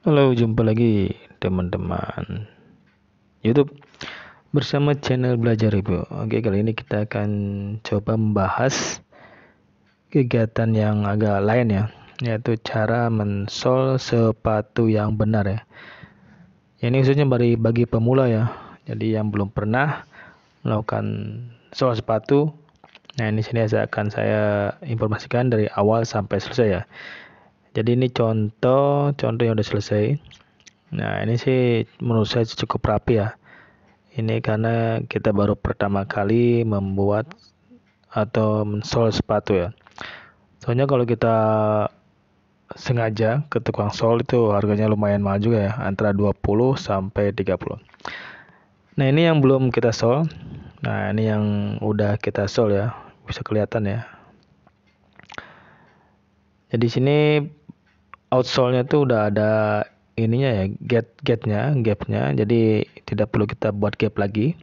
Halo, jumpa lagi teman-teman YouTube bersama channel Belajar Ibu. Oke, kali ini kita akan coba membahas kegiatan yang agak lain ya, yaitu cara mensol sepatu yang benar ya. Ini khususnya bagi bagi pemula ya. Jadi yang belum pernah melakukan sol sepatu, nah ini sini saya akan saya informasikan dari awal sampai selesai ya jadi ini contoh contoh yang udah selesai nah ini sih menurut saya cukup rapi ya ini karena kita baru pertama kali membuat atau mensol sepatu ya soalnya kalau kita sengaja ke tukang sol itu harganya lumayan mahal juga ya antara 20 sampai 30 nah ini yang belum kita sol nah ini yang udah kita sol ya bisa kelihatan ya jadi sini outsole-nya tuh udah ada ininya ya get gap-nya. jadi tidak perlu kita buat gap lagi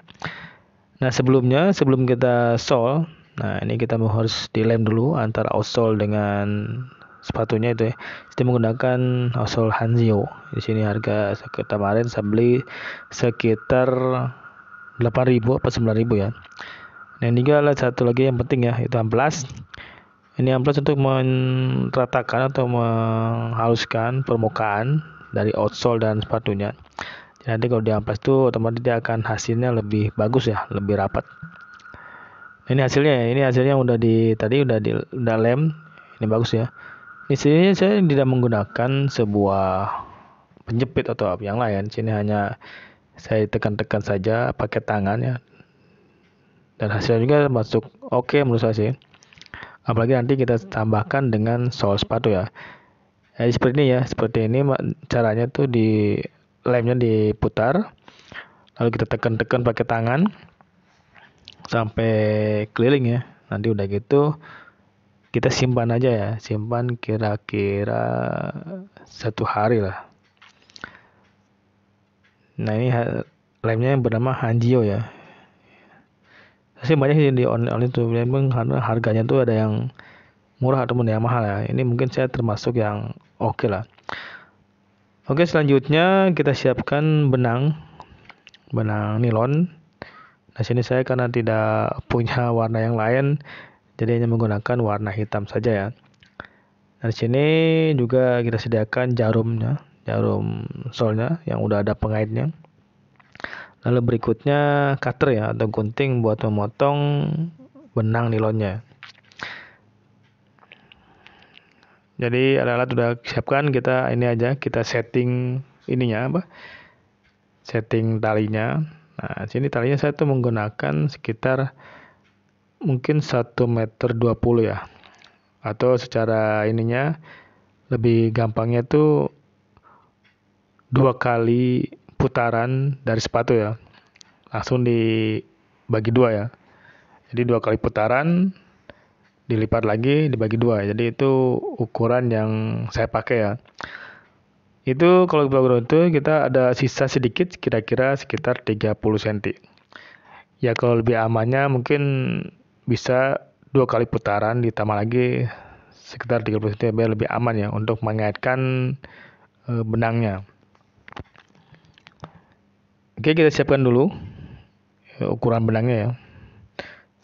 nah sebelumnya sebelum kita sol nah ini kita mau harus dilem dulu antara outsole dengan sepatunya itu ya Kita menggunakan outsole Hanzio di sini harga kemarin saya beli sekitar 8000 apa 9000 ya Nah juga ada satu lagi yang penting ya itu amplas ini amplas untuk meratakan atau menghaluskan permukaan dari outsole dan sepatunya. Jadi nanti kalau di amplas itu otomatis dia akan hasilnya lebih bagus ya, lebih rapat. Ini hasilnya, ya, ini hasilnya udah di tadi udah di udah lem. Ini bagus ya. Di sini saya tidak menggunakan sebuah penjepit atau apa yang lain. Sini hanya saya tekan-tekan saja pakai tangan ya. Dan hasilnya juga masuk oke okay menurut saya sih apalagi nanti kita tambahkan dengan sol sepatu ya jadi eh, seperti ini ya seperti ini caranya tuh di lemnya diputar lalu kita tekan-tekan pakai tangan sampai keliling ya nanti udah gitu kita simpan aja ya simpan kira-kira satu hari lah nah ini lemnya yang bernama Hanjio ya sih banyak sih di online, online tuh memang kan harganya tuh ada yang murah ataupun yang mahal ya ini mungkin saya termasuk yang oke okay lah oke okay, selanjutnya kita siapkan benang benang nilon nah sini saya karena tidak punya warna yang lain jadi hanya menggunakan warna hitam saja ya Nah sini juga kita sediakan jarumnya jarum solnya yang udah ada pengaitnya Lalu berikutnya cutter ya atau gunting buat memotong benang nilonnya. Jadi alat-alat sudah siapkan kita ini aja kita setting ininya apa? Setting talinya. Nah, sini talinya saya tuh menggunakan sekitar mungkin 1 meter 20 ya. Atau secara ininya lebih gampangnya tuh dua kali putaran dari sepatu ya. Langsung dibagi dua ya. Jadi dua kali putaran dilipat lagi dibagi dua. Jadi itu ukuran yang saya pakai ya. Itu kalau di Blogger itu kita ada sisa sedikit kira-kira sekitar 30 cm. Ya kalau lebih amannya mungkin bisa dua kali putaran ditambah lagi sekitar 30 cm biar lebih aman ya untuk mengaitkan eh, benangnya. Oke, kita siapkan dulu ya, ukuran benangnya ya.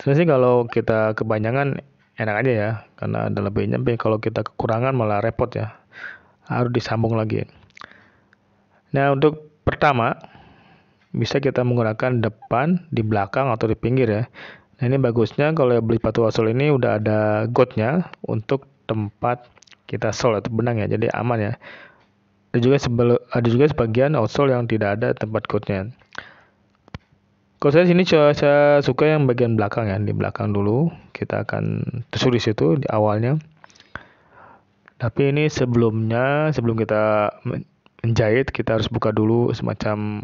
Sebenarnya kalau kita kebanyakan enak aja ya, karena ada lebihnya. Tapi kalau kita kekurangan malah repot ya. Harus disambung lagi. Nah, untuk pertama bisa kita menggunakan depan, di belakang atau di pinggir ya. Nah, ini bagusnya kalau beli sepatu asol ini udah ada gotnya untuk tempat kita sol atau benang ya. Jadi aman ya. Ada juga sebel, ada juga sebagian outsole yang tidak ada tempat coachnya. Kalau saya sini coba saya suka yang bagian belakang ya, di belakang dulu kita akan tusuk situ di awalnya. Tapi ini sebelumnya, sebelum kita menjahit, kita harus buka dulu semacam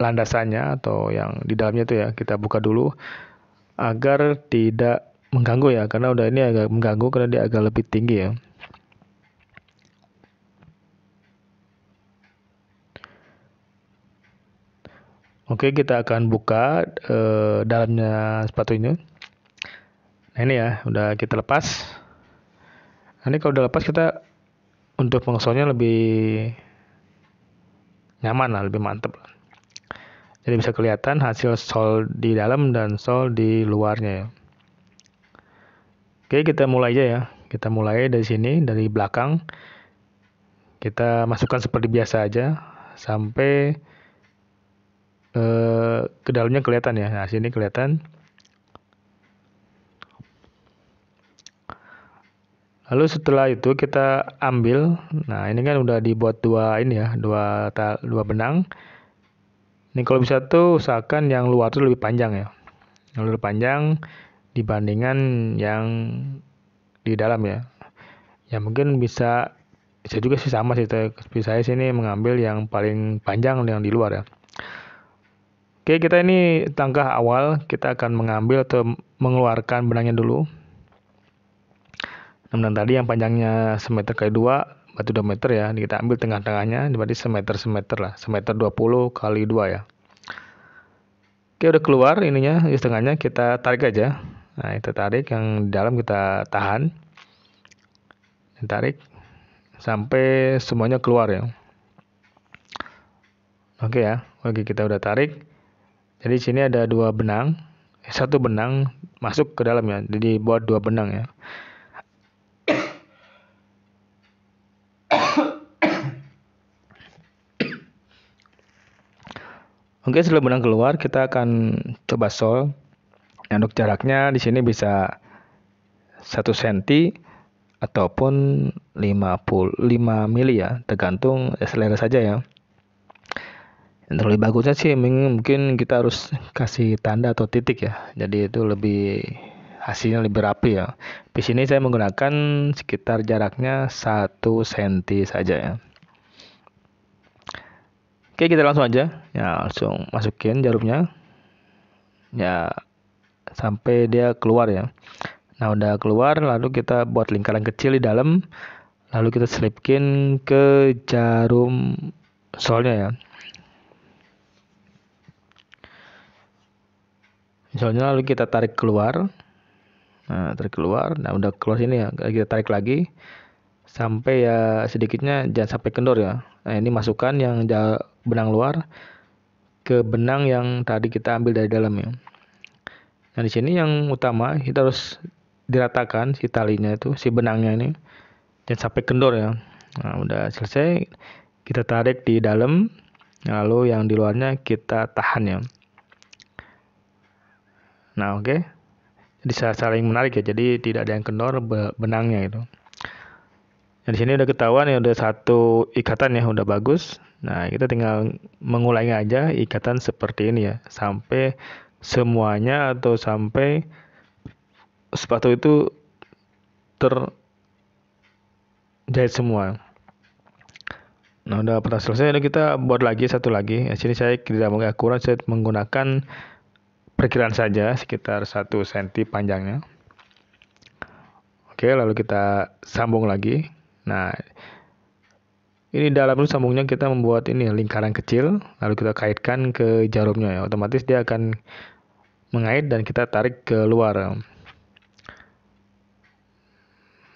landasannya atau yang di dalamnya itu ya, kita buka dulu agar tidak mengganggu ya, karena udah ini agak mengganggu karena dia agak lebih tinggi ya. Oke, kita akan buka e, dalamnya sepatu ini. Nah, ini ya, udah kita lepas. Nah, ini kalau udah lepas kita untuk pengesolnya lebih nyaman lah, lebih mantep Jadi bisa kelihatan hasil sol di dalam dan sol di luarnya ya. Oke, kita mulai aja ya. Kita mulai dari sini, dari belakang. Kita masukkan seperti biasa aja sampai Eh, ke dalamnya kelihatan ya. Nah, sini kelihatan. Lalu setelah itu kita ambil. Nah, ini kan udah dibuat dua ini ya, dua dua benang. Ini kalau bisa tuh usahakan yang luar tuh lebih panjang ya. Yang lebih panjang dibandingkan yang di dalam ya. Ya mungkin bisa bisa juga sih sama sih. Tapi saya sini mengambil yang paling panjang yang di luar ya. Oke, kita ini langkah awal, kita akan mengambil atau mengeluarkan benangnya dulu. Nah, benang tadi yang panjangnya semeter kali 2, batu 2 meter ya, kita ambil tengah-tengahnya, berarti semeter-semeter lah, semeter 20 kali 2 ya. Oke, udah keluar ininya, di tengahnya kita tarik aja. Nah, kita tarik, yang di dalam kita tahan. Tarik, sampai semuanya keluar ya. Oke ya, oke kita udah tarik. Jadi sini ada dua benang, satu benang masuk ke dalam ya. Jadi buat dua benang ya. Oke, setelah benang keluar, kita akan coba sol. Nah, untuk jaraknya di sini bisa 1 cm ataupun 50 5 mili ya, tergantung selera saja ya yang terlalu bagusnya sih mungkin kita harus kasih tanda atau titik ya jadi itu lebih hasilnya lebih rapi ya di sini saya menggunakan sekitar jaraknya 1 cm saja ya oke kita langsung aja ya langsung masukin jarumnya ya sampai dia keluar ya nah udah keluar lalu kita buat lingkaran kecil di dalam lalu kita selipkin ke jarum solnya ya misalnya lalu kita tarik keluar nah tarik keluar nah udah close ini ya kita tarik lagi sampai ya sedikitnya jangan sampai kendor ya nah ini masukkan yang benang luar ke benang yang tadi kita ambil dari dalam ya nah di sini yang utama kita harus diratakan si talinya itu si benangnya ini jangan sampai kendor ya nah udah selesai kita tarik di dalam lalu yang di luarnya kita tahan ya Nah, oke. Okay. Jadi saling menarik ya. Jadi tidak ada yang kendor benangnya itu. Nah, di sini udah ketahuan ya udah satu ikatan ya udah bagus. Nah, kita tinggal mengulangi aja ikatan seperti ini ya sampai semuanya atau sampai sepatu itu terjahit semua. Nah, udah pernah selesai, kita buat lagi satu lagi. Di sini saya tidak mengakurat, saya menggunakan perkiraan saja sekitar 1 cm panjangnya. Oke, lalu kita sambung lagi. Nah, ini dalam itu sambungnya kita membuat ini lingkaran kecil, lalu kita kaitkan ke jarumnya ya. Otomatis dia akan mengait dan kita tarik keluar.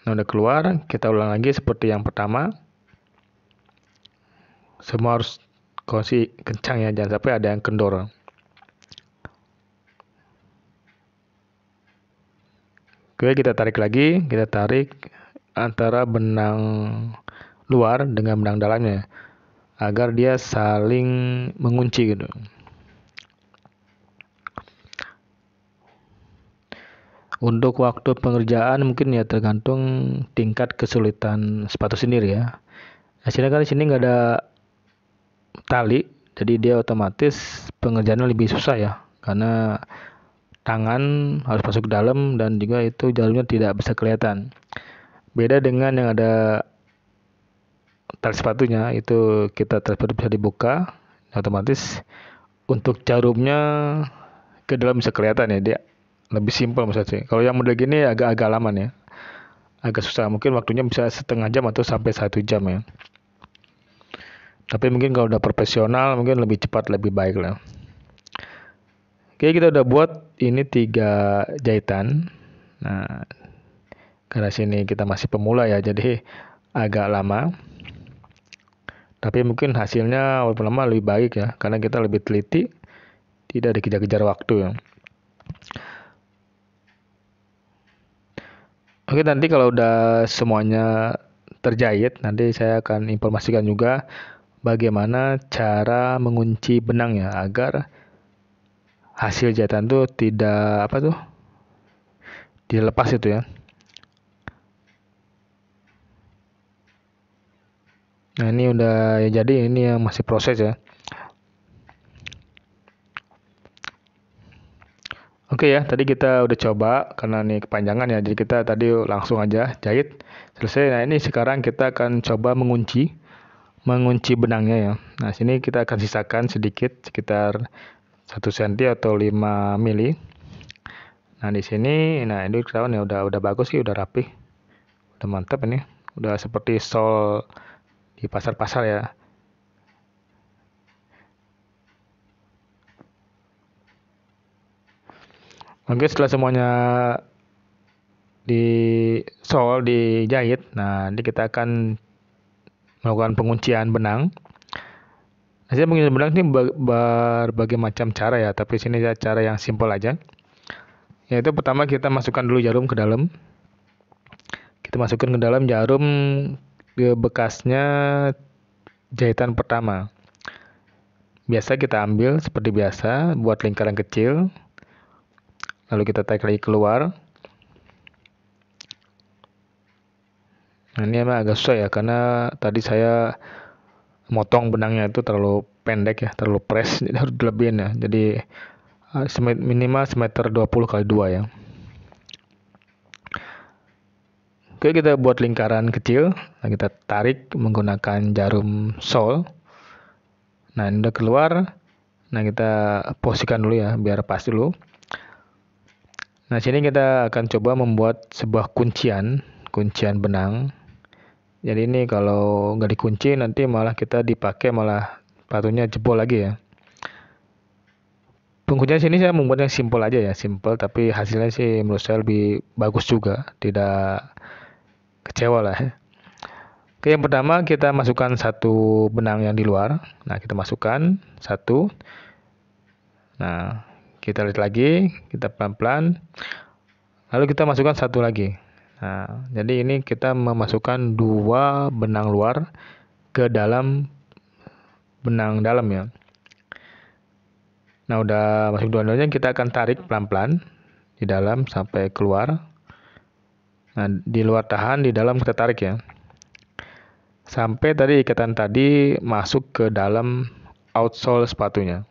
Nah, udah keluar, kita ulang lagi seperti yang pertama. Semua harus konsi kencang ya, jangan sampai ada yang kendor. Oke, kita tarik lagi, kita tarik antara benang luar dengan benang dalamnya agar dia saling mengunci gitu. Untuk waktu pengerjaan mungkin ya tergantung tingkat kesulitan sepatu sendiri ya. Nah, kan di sini nggak ada tali, jadi dia otomatis pengerjaannya lebih susah ya, karena tangan harus masuk ke dalam dan juga itu jalurnya tidak bisa kelihatan. Beda dengan yang ada tali sepatunya itu kita tali sepatu bisa dibuka otomatis untuk jarumnya ke dalam bisa kelihatan ya dia lebih simpel maksudnya. Kalau yang model gini agak-agak lama ya. Agak susah mungkin waktunya bisa setengah jam atau sampai satu jam ya. Tapi mungkin kalau udah profesional mungkin lebih cepat lebih baik lah. Oke, kita udah buat ini tiga jahitan. Nah, karena sini kita masih pemula ya, jadi agak lama. Tapi mungkin hasilnya walaupun lama lebih baik ya, karena kita lebih teliti, tidak dikejar-kejar waktu ya. Oke, nanti kalau udah semuanya terjahit, nanti saya akan informasikan juga bagaimana cara mengunci benangnya agar hasil jahitan tuh tidak apa tuh dilepas itu ya nah ini udah ya jadi ini yang masih proses ya Oke ya, tadi kita udah coba karena ini kepanjangan ya, jadi kita tadi langsung aja jahit selesai. Nah ini sekarang kita akan coba mengunci, mengunci benangnya ya. Nah sini kita akan sisakan sedikit sekitar 1 cm atau 5 mili. Nah, di sini nah ini ketahuan ya udah udah bagus sih, udah rapi. Udah mantap ini. Udah seperti sol di pasar-pasar ya. Oke, setelah semuanya di sol dijahit, nah ini kita akan melakukan penguncian benang saya mungkin bilang ini berbagai macam cara ya, tapi sini cara yang simple aja. Yaitu pertama kita masukkan dulu jarum ke dalam. Kita masukkan ke dalam jarum ke bekasnya jahitan pertama. Biasa kita ambil seperti biasa, buat lingkaran kecil. Lalu kita tarik lagi keluar. Nah, ini memang agak susah ya, karena tadi saya motong benangnya itu terlalu pendek ya, terlalu press, jadi harus dilebihin ya. Jadi eh, minimal semeter 20 kali 2 ya. Oke, kita buat lingkaran kecil. Nah, kita tarik menggunakan jarum sol. Nah, ini udah keluar. Nah, kita posisikan dulu ya, biar pas dulu. Nah, sini kita akan coba membuat sebuah kuncian, kuncian benang. Jadi ini kalau nggak dikunci nanti malah kita dipakai malah patunya jebol lagi ya. pengkunci sini saya membuat yang simple aja ya, simple tapi hasilnya sih menurut saya lebih bagus juga, tidak kecewa lah. Ya. Oke, yang pertama kita masukkan satu benang yang di luar. Nah, kita masukkan satu. Nah, kita lihat lagi, kita pelan-pelan. Lalu kita masukkan satu lagi. Nah, jadi ini kita memasukkan dua benang luar ke dalam benang dalam ya. Nah, udah masuk dua-duanya kita akan tarik pelan-pelan di dalam sampai keluar. Nah, di luar tahan, di dalam kita tarik ya. Sampai tadi ikatan tadi masuk ke dalam outsole sepatunya.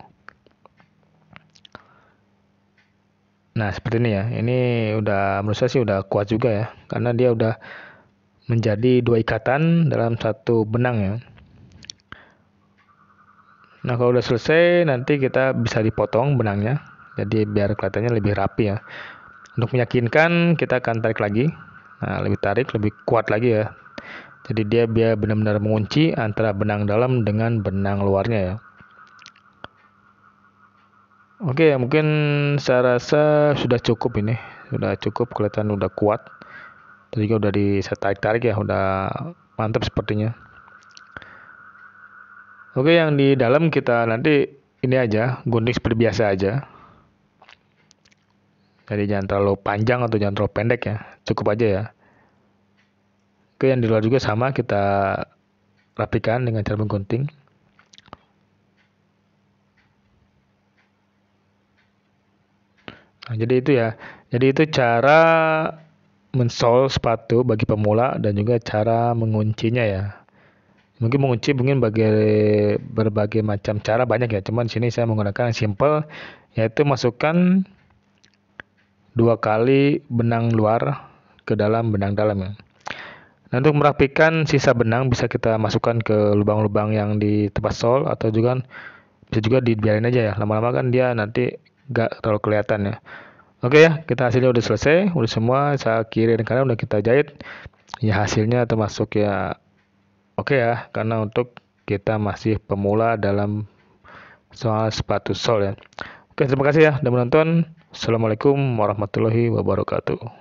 Nah, seperti ini ya. Ini udah menurut saya sih udah kuat juga ya karena dia udah menjadi dua ikatan dalam satu benang ya. Nah, kalau udah selesai nanti kita bisa dipotong benangnya. Jadi biar kelihatannya lebih rapi ya. Untuk meyakinkan kita akan tarik lagi. Nah, lebih tarik, lebih kuat lagi ya. Jadi dia biar benar-benar mengunci antara benang dalam dengan benang luarnya ya. Oke, mungkin saya rasa sudah cukup ini. Sudah cukup kelihatan udah kuat. Terus juga udah di tarik ya, udah mantap sepertinya. Oke, yang di dalam kita nanti ini aja, gunting seperti biasa aja. Jadi jangan terlalu panjang atau jangan terlalu pendek ya, cukup aja ya. Oke, yang di luar juga sama kita rapikan dengan cara menggunting. Nah, jadi itu ya. Jadi itu cara mensol sepatu bagi pemula dan juga cara menguncinya ya. Mungkin mengunci mungkin bagi berbagai macam cara banyak ya. Cuman sini saya menggunakan yang simple yaitu masukkan dua kali benang luar ke dalam benang dalam ya. Nah, untuk merapikan sisa benang bisa kita masukkan ke lubang-lubang yang di tempat sol atau juga bisa juga dibiarin aja ya. Lama-lama kan dia nanti nggak terlalu kelihatan ya oke ya kita hasilnya udah selesai udah semua saya kiri dan kanan udah kita jahit ya hasilnya termasuk ya oke ya karena untuk kita masih pemula dalam soal sepatu sol ya oke terima kasih ya sudah menonton assalamualaikum warahmatullahi wabarakatuh